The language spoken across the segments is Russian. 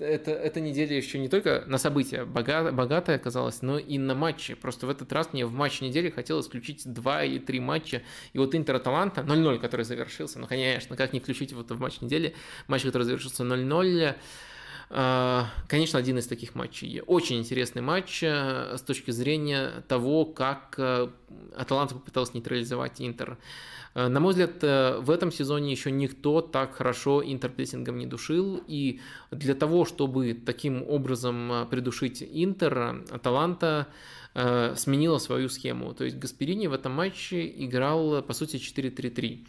это, эта неделя еще не только на события богатая, богатая оказалась, но и на матчи. Просто в этот раз мне в матч недели хотелось включить два и три матча. И вот Интер Аталанта 0-0, который завершился, ну, конечно, как не включить вот в матч недели, матч, который завершился 0-0, а, конечно, один из таких матчей. Очень интересный матч э, с точки зрения того, как э, Аталанта попыталась нейтрализовать Интер. Э, на мой взгляд, в этом сезоне еще никто так хорошо интерпрессингом не душил, и для того, чтобы таким образом придушить Интер, Аталанта сменила свою схему. То есть Гасперини в этом матче играл, по сути, 4-3-3.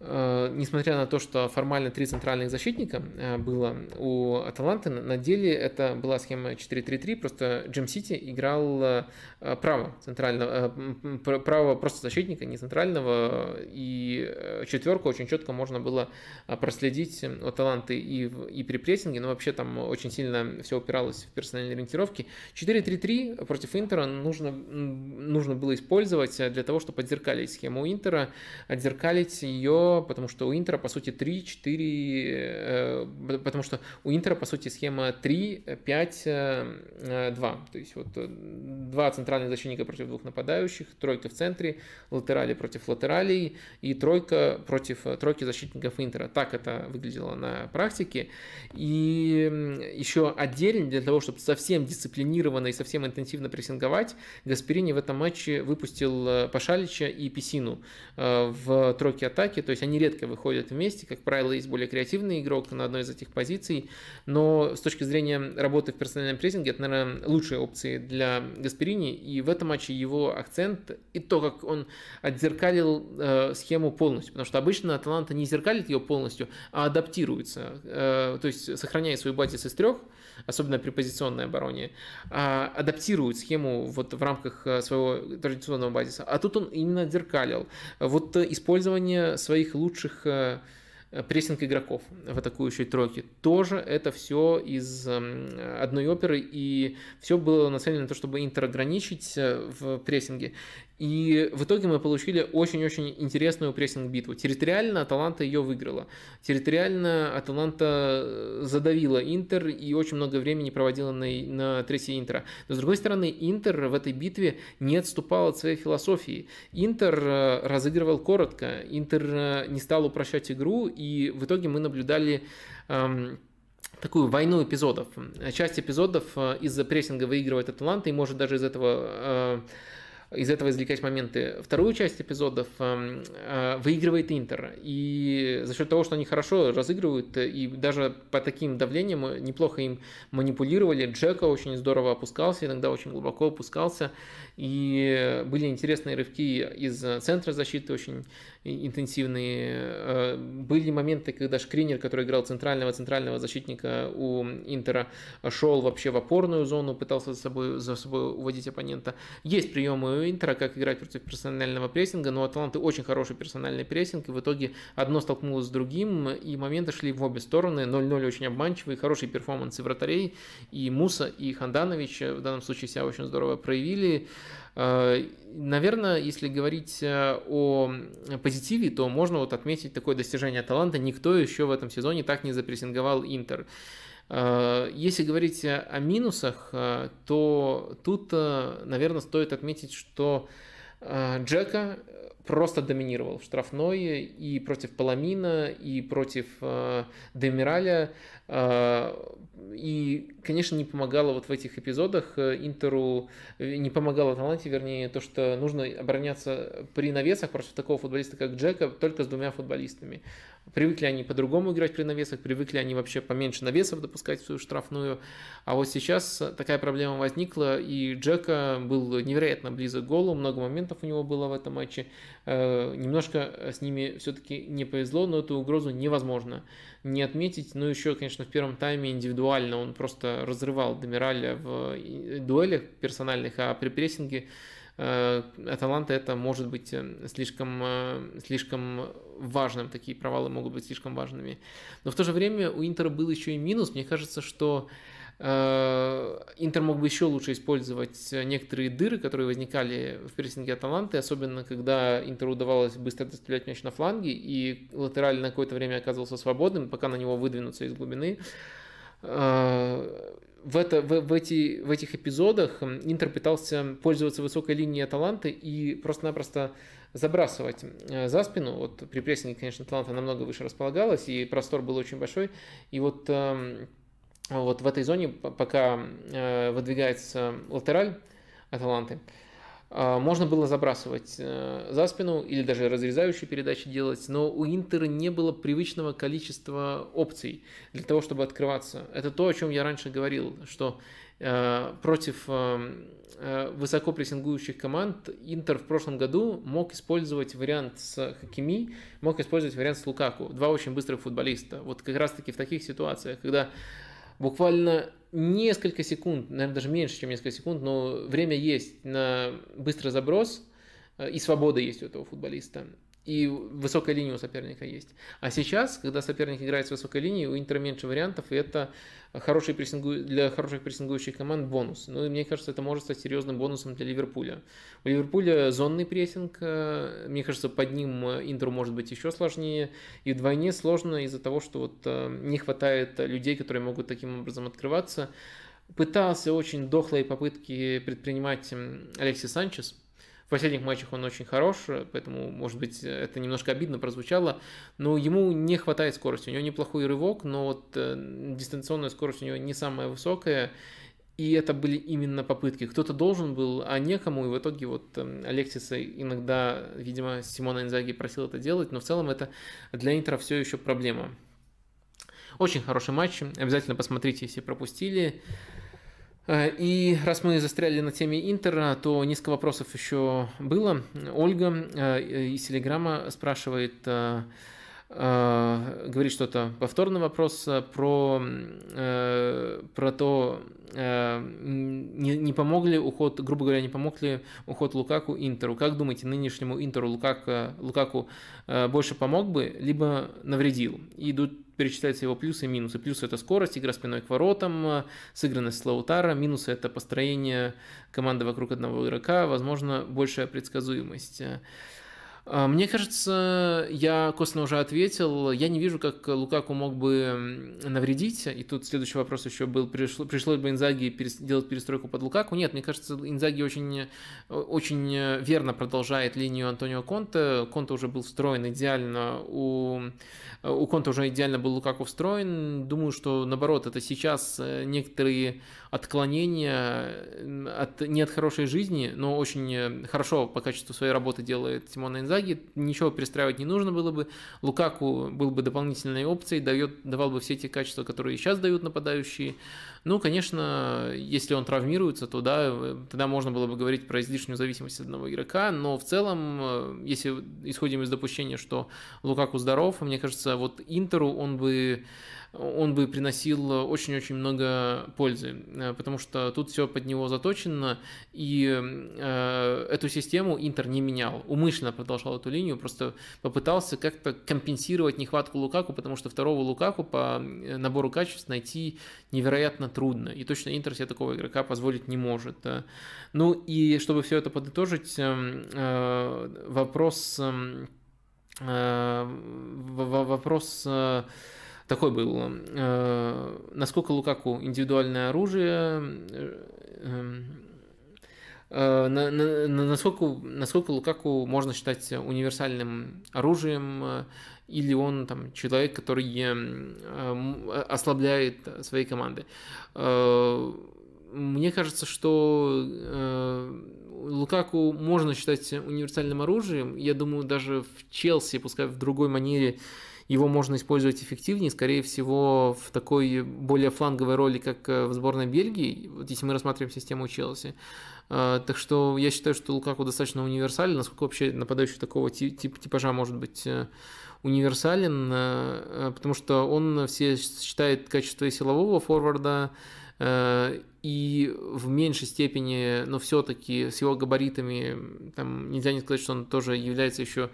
Э, несмотря на то, что формально три центральных защитника э, было у Аталанты, на деле это была схема 4-3-3, просто Джем Сити играл э, право центрального, право просто защитника, не центрального, и четверку очень четко можно было проследить у Аталанты и, и при прессинге, но вообще там очень сильно все упиралось в персональные ориентировки. 4-3-3 против Интера нужно, нужно было использовать для того, чтобы отзеркалить схему Интера, отзеркалить ее потому что у Интера, по сути, 3, 4, э, потому что у Интера, по сути, схема 3, 5, 2. То есть вот э, два центральных защитника против двух нападающих, тройка в центре, латерали против латералей и тройка против э, тройки защитников Интера. Так это выглядело на практике. И еще отдельно для того, чтобы совсем дисциплинированно и совсем интенсивно прессинговать, Гасперини в этом матче выпустил Пашалича и Песину в тройке атаки. То есть есть они редко выходят вместе, как правило, есть более креативный игрок на одной из этих позиций, но с точки зрения работы в персональном прессинге, это, наверное, лучшие опции для Гасперини, и в этом матче его акцент и то, как он отзеркалил э, схему полностью, потому что обычно Аталанта не зеркалит ее полностью, а адаптируется, э, то есть сохраняет свой базис из трех, особенно при позиционной обороне, а, адаптирует схему вот в рамках э, своего традиционного базиса. А тут он именно отзеркалил. Вот э, использование своих своих лучших э, э, прессинг игроков в атакующей тройке. Тоже это все из эм, одной оперы, и все было нацелено на то, чтобы Интер ограничить э, в прессинге. И в итоге мы получили очень-очень интересную прессинг-битву. Территориально Аталанта ее выиграла. Территориально Аталанта э, задавила Интер и очень много времени проводила на, на третьей Интера. Но с другой стороны, Интер в этой битве не отступал от своей философии. Интер э, разыгрывал коротко, Интер э, не стал упрощать игру, и в итоге мы наблюдали эм, такую войну эпизодов. Часть эпизодов из-за прессинга выигрывает Аталанта и может даже из этого... Э, из этого извлекать моменты. Вторую часть эпизодов эм, э, выигрывает Интер. И за счет того, что они хорошо разыгрывают, э, и даже по таким давлениям э, неплохо им манипулировали, Джека очень здорово опускался, иногда очень глубоко опускался. И были интересные рывки из центра защиты, очень интенсивные. Были моменты, когда Шкринер, который играл центрального-центрального защитника у Интера, шел вообще в опорную зону, пытался за собой, за собой уводить оппонента. Есть приемы мое интро, как играть против персонального прессинга, но у Аталанты очень хороший персональный прессинг, и в итоге одно столкнулось с другим, и моменты шли в обе стороны, 0-0 очень обманчивый, хорошие перформансы вратарей, и Муса, и Ханданович в данном случае себя очень здорово проявили. А, Наверное, если говорить э, о позитиве, то можно вот отметить такое достижение таланта. Никто еще в этом сезоне так не запрессинговал Интер. Э, если говорить о минусах, э, то тут, э, наверное, стоит отметить, что Джека просто доминировал в штрафной и против Паламина, и против э, Демираля. и, конечно, не помогало вот в этих эпизодах Интеру, не помогало Таланте, вернее, то, что нужно обороняться при навесах против такого футболиста, как Джека, только с двумя футболистами. Привыкли они по-другому играть при навесах, привыкли они вообще поменьше навесов допускать в свою штрафную. А вот сейчас такая проблема возникла, и Джека был невероятно близок к голу, много моментов у него было в этом матче. Э, немножко с ними все-таки не повезло, но эту угрозу невозможно не отметить. Ну, еще, конечно, в первом тайме индивидуально он просто разрывал Демираля в э, дуэлях персональных, а при прессинге Э, Аталанта это может быть эм, слишком, э, слишком важным, такие провалы могут быть слишком важными. Но в то же время у Интера был еще и минус. Мне кажется, что э, Интер мог бы еще лучше использовать некоторые дыры, которые возникали в прессинге Аталанты, особенно когда Интеру удавалось быстро доставлять мяч на фланге, и латераль на какое-то время оказывался свободным, пока на него выдвинутся из глубины в, это, в, в, эти, в этих эпизодах Интер пытался пользоваться высокой линией Таланты и просто-напросто забрасывать э, за спину. Вот при прессинге, конечно, Аталанта намного выше располагалась, и простор был очень большой. И вот, эм, вот в этой зоне пока э, выдвигается латераль Аталанты, а, можно было забрасывать э, за спину или даже разрезающие передачи делать, но у Интера не было привычного количества опций для того, чтобы открываться. Это то, о чем я раньше говорил, что э, против эм, э, высоко прессингующих команд Интер в прошлом году мог использовать вариант с Хакими, мог использовать вариант с Лукаку. Два очень быстрых футболиста. Вот как раз-таки в таких ситуациях, когда буквально несколько секунд, наверное, даже меньше, чем несколько секунд, но время есть на быстрый заброс, э, и свобода есть у этого футболиста и высокая линия у соперника есть. А сейчас, когда соперник играет с высокой линией, у Интера меньше вариантов, и это хороший прессингу... для хороших прессингующих команд бонус. Ну и мне кажется, это может стать серьезным бонусом для Ливерпуля. У Ливерпуля зонный прессинг, э, мне кажется, под ним э, Интеру может быть еще сложнее, и вдвойне сложно из-за того, что вот э, не хватает людей, которые могут таким образом открываться. Пытался очень дохлые попытки предпринимать Алексей Санчес – в последних матчах он очень хорош, поэтому, может быть, это немножко обидно прозвучало, но ему не хватает скорости. У него неплохой рывок, но вот э, дистанционная скорость у него не самая высокая, и это были именно попытки. Кто-то должен был, а некому. И в итоге вот эм, Алексиса иногда, видимо, Симона Инзаги просил это делать. Но в целом это для Интера все еще проблема. Очень хороший матч. Обязательно посмотрите, если пропустили. Э, и раз мы застряли на теме Интера, то низко вопросов еще было. Ольга э, из Телеграма спрашивает, э, говорит что-то, повторный вопрос про, про то, не, не помог ли уход, грубо говоря, не помог ли уход Лукаку Интеру. Как думаете, нынешнему Интеру Лукаку, Лукаку больше помог бы, либо навредил? И тут перечисляются его плюсы и минусы. Плюсы – это скорость, игра спиной к воротам, э, сыгранность Лаутара. Минусы – это построение команды вокруг одного игрока, возможно, большая предсказуемость. А, мне кажется, я косно, уже ответил. Я не вижу, как Лукаку мог бы навредить. И тут следующий вопрос еще был, пришло, пришлось бы Инзаги делать перестройку под Лукаку. Нет, мне кажется, Инзаги очень, очень верно продолжает линию Антонио Конте. Конте уже был встроен идеально. У, у Конта уже идеально был Лукаку встроен. Думаю, что наоборот, это сейчас э, некоторые отклонения от, не от хорошей жизни, но очень э, хорошо по качеству своей работы делает Тимона Инзаги Инзаги ничего перестраивать не нужно было бы. Лукаку был бы дополнительной опцией, дает, давал бы все те качества, которые сейчас дают нападающие. Ну, конечно, если он травмируется, то да, тогда можно было бы говорить про излишнюю зависимость одного игрока, но в целом, э, если исходим из допущения, что Лукаку здоров, мне кажется, вот Интеру он бы он бы приносил очень-очень много пользы, э, потому что тут все под него заточено, и э, эту систему Интер не менял, умышленно продолжал эту линию, просто попытался как-то компенсировать нехватку Лукаку, потому что второго Лукаку по э, набору качеств найти невероятно трудно. И точно Интер себе такого игрока позволить не может. Ну и чтобы все это подытожить, эм, э, вопрос... Эм, э, вопрос э, такой был. Эм, насколько Лукаку индивидуальное оружие Э, на, на, насколько, насколько Лукаку можно считать универсальным оружием, э, или он там человек, который э, ослабляет свои команды. Мне кажется, что Лукаку можно считать универсальным оружием. Я думаю, даже в Челси, пускай в другой манере, его можно использовать эффективнее, скорее всего, в такой более фланговой роли, как э, в сборной Бельгии, вот если мы рассматриваем систему Челси. Э, так что я считаю, что Лукаку достаточно универсален, насколько вообще нападающий такого типажа может быть э, универсален, э, э, потому что он все считает качество силового форварда, э, и в меньшей степени, но все-таки с его габаритами, там нельзя не сказать, что он тоже является еще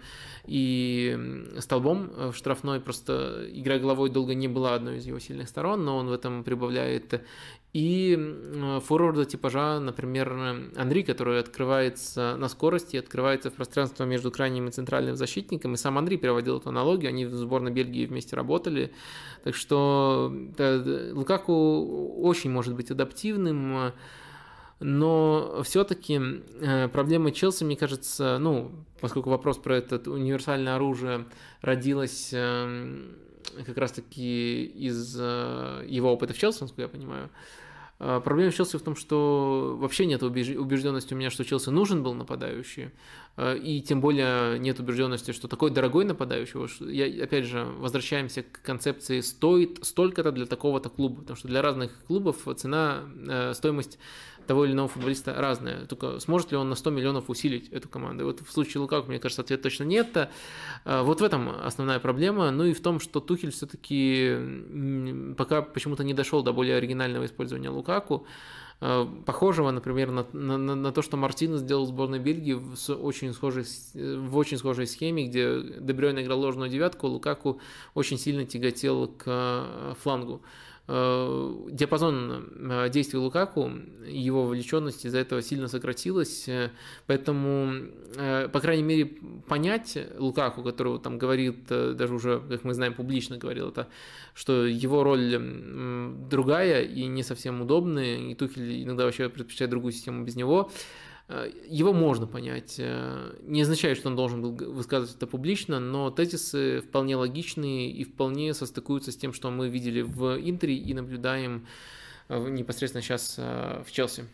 и столбом в штрафной, просто игра головой долго не была одной из его сильных сторон, но он в этом прибавляет и форварда типажа, например, Андрей, который открывается на скорости, открывается в пространство между крайним и центральным защитником, и сам Андрей приводил эту аналогию, они в сборной Бельгии вместе работали, так что да, Лукаку очень может быть адаптивным, но все-таки э, проблема Челси, мне кажется, ну, поскольку вопрос про это универсальное оружие родилось эм, как раз-таки из э, его опыта в Челси, насколько я понимаю, а, проблема в Челси в том, что вообще нет убежденности у меня, что Челси нужен был нападающий, а, и тем более нет убежденности, что такой дорогой нападающий, я, опять же, возвращаемся к концепции стоит столько-то для такого-то клуба, потому что для разных клубов цена, э, стоимость того или иного футболиста разная. Только сможет ли он на 100 миллионов усилить эту команду? И вот в случае Лукаку, мне кажется, ответ точно нет. то а, Вот в этом основная проблема. Ну и в том, что Тухель все-таки пока почему-то не дошел до более оригинального использования Лукаку а, похожего, например, на, на, на то, что Мартинес сделал в сборной Бельгии в очень, схожей, в очень схожей схеме, где Дебрёйн играл ложную девятку, а Лукаку очень сильно тяготел к флангу. Э, диапазон э, действий Лукаку, его вовлеченность из-за этого сильно сократилась, поэтому, э, по крайней мере, понять Лукаку, которого там говорит, даже уже, как мы знаем, публично говорил это, что его роль другая и не совсем удобная, и Тухель иногда вообще предпочитает другую систему без него, Э, его можно понять. Э, не означает, что он должен был высказывать это публично, но тезисы вполне логичные и вполне состыкуются с тем, что мы видели в Интере и наблюдаем э, непосредственно сейчас в Челси.